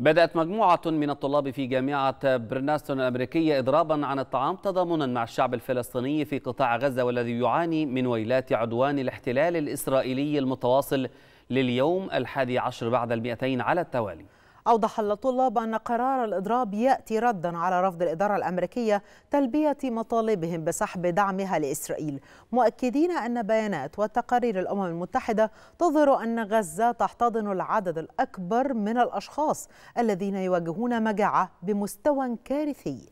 بدأت مجموعة من الطلاب في جامعة برناستون الأمريكية إضرابا عن الطعام تضامنا مع الشعب الفلسطيني في قطاع غزة والذي يعاني من ويلات عدوان الاحتلال الإسرائيلي المتواصل لليوم الحادي عشر بعد المئتين على التوالي أوضح الطلاب أن قرار الإضراب يأتي ردا على رفض الإدارة الأمريكية تلبية مطالبهم بسحب دعمها لإسرائيل مؤكدين أن بيانات وتقارير الأمم المتحدة تظهر أن غزة تحتضن العدد الأكبر من الأشخاص الذين يواجهون مجاعة بمستوى كارثي